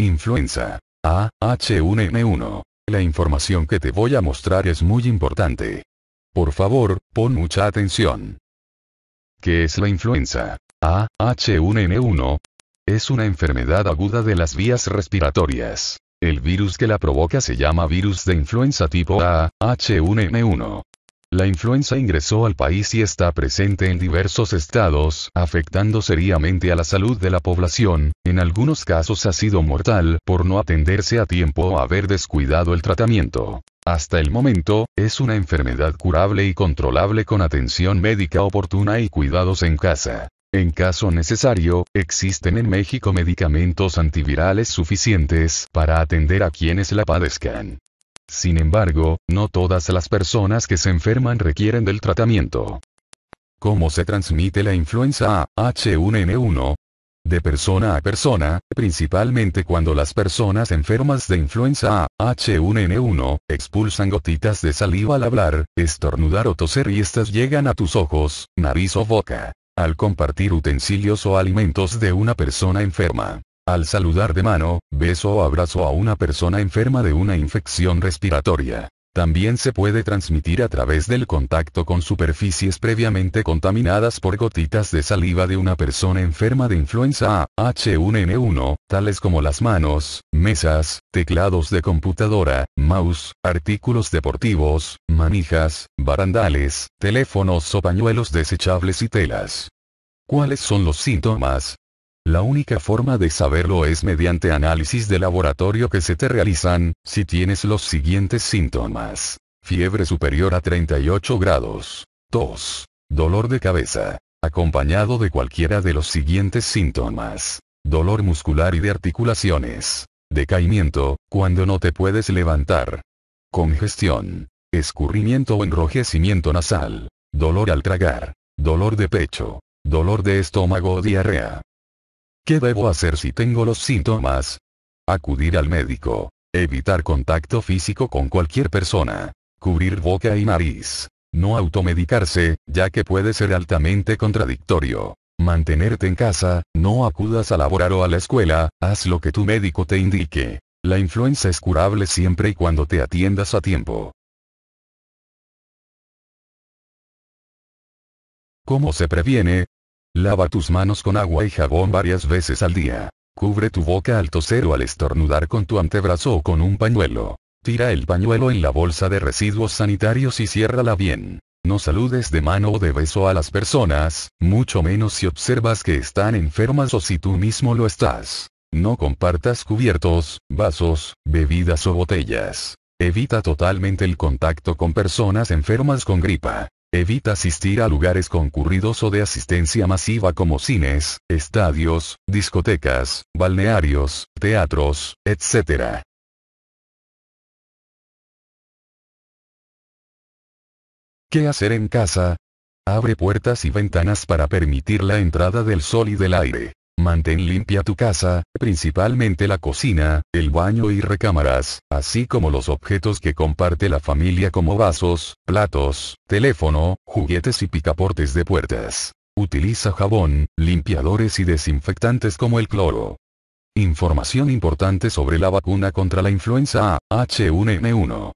Influenza. A, H1N1. La información que te voy a mostrar es muy importante. Por favor, pon mucha atención. ¿Qué es la influenza? A, H1N1. Es una enfermedad aguda de las vías respiratorias. El virus que la provoca se llama virus de influenza tipo A, H1N1. La influenza ingresó al país y está presente en diversos estados, afectando seriamente a la salud de la población, en algunos casos ha sido mortal por no atenderse a tiempo o haber descuidado el tratamiento. Hasta el momento, es una enfermedad curable y controlable con atención médica oportuna y cuidados en casa. En caso necesario, existen en México medicamentos antivirales suficientes para atender a quienes la padezcan. Sin embargo, no todas las personas que se enferman requieren del tratamiento. ¿Cómo se transmite la influenza A, H1N1? De persona a persona, principalmente cuando las personas enfermas de influenza A, H1N1, expulsan gotitas de saliva al hablar, estornudar o toser y estas llegan a tus ojos, nariz o boca. Al compartir utensilios o alimentos de una persona enferma. Al saludar de mano, beso o abrazo a una persona enferma de una infección respiratoria. También se puede transmitir a través del contacto con superficies previamente contaminadas por gotitas de saliva de una persona enferma de influenza A, H1N1, tales como las manos, mesas, teclados de computadora, mouse, artículos deportivos, manijas, barandales, teléfonos o pañuelos desechables y telas. ¿Cuáles son los síntomas? La única forma de saberlo es mediante análisis de laboratorio que se te realizan, si tienes los siguientes síntomas. Fiebre superior a 38 grados. Tos. Dolor de cabeza. Acompañado de cualquiera de los siguientes síntomas. Dolor muscular y de articulaciones. Decaimiento, cuando no te puedes levantar. Congestión. Escurrimiento o enrojecimiento nasal. Dolor al tragar. Dolor de pecho. Dolor de estómago o diarrea ¿Qué debo hacer si tengo los síntomas? Acudir al médico. Evitar contacto físico con cualquier persona. Cubrir boca y nariz. No automedicarse, ya que puede ser altamente contradictorio. Mantenerte en casa, no acudas a laborar o a la escuela, haz lo que tu médico te indique. La influenza es curable siempre y cuando te atiendas a tiempo. ¿Cómo se previene? Lava tus manos con agua y jabón varias veces al día. Cubre tu boca al toser o al estornudar con tu antebrazo o con un pañuelo. Tira el pañuelo en la bolsa de residuos sanitarios y ciérrala bien. No saludes de mano o de beso a las personas, mucho menos si observas que están enfermas o si tú mismo lo estás. No compartas cubiertos, vasos, bebidas o botellas. Evita totalmente el contacto con personas enfermas con gripa. Evita asistir a lugares concurridos o de asistencia masiva como cines, estadios, discotecas, balnearios, teatros, etc. ¿Qué hacer en casa? Abre puertas y ventanas para permitir la entrada del sol y del aire. Mantén limpia tu casa, principalmente la cocina, el baño y recámaras, así como los objetos que comparte la familia como vasos, platos, teléfono, juguetes y picaportes de puertas. Utiliza jabón, limpiadores y desinfectantes como el cloro. Información importante sobre la vacuna contra la influenza A, H1N1.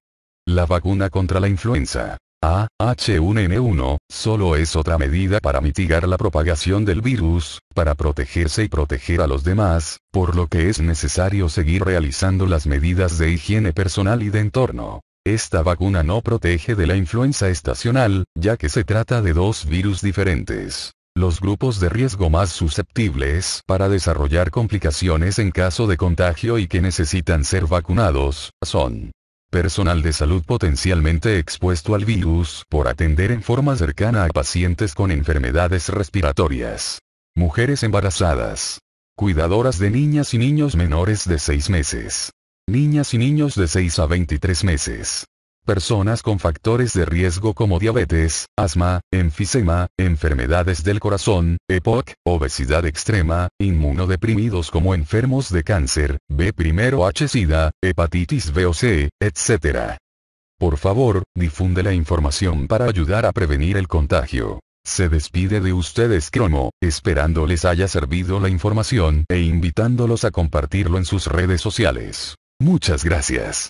La vacuna contra la influenza AH1N1, solo es otra medida para mitigar la propagación del virus, para protegerse y proteger a los demás, por lo que es necesario seguir realizando las medidas de higiene personal y de entorno. Esta vacuna no protege de la influenza estacional, ya que se trata de dos virus diferentes. Los grupos de riesgo más susceptibles para desarrollar complicaciones en caso de contagio y que necesitan ser vacunados, son personal de salud potencialmente expuesto al virus por atender en forma cercana a pacientes con enfermedades respiratorias. Mujeres embarazadas. Cuidadoras de niñas y niños menores de 6 meses. Niñas y niños de 6 a 23 meses. Personas con factores de riesgo como diabetes, asma, enfisema, enfermedades del corazón, EPOC, obesidad extrema, inmunodeprimidos como enfermos de cáncer, B primero H-Sida, hepatitis B o C, etc. Por favor, difunde la información para ayudar a prevenir el contagio. Se despide de ustedes Cromo, esperando les haya servido la información e invitándolos a compartirlo en sus redes sociales. Muchas gracias.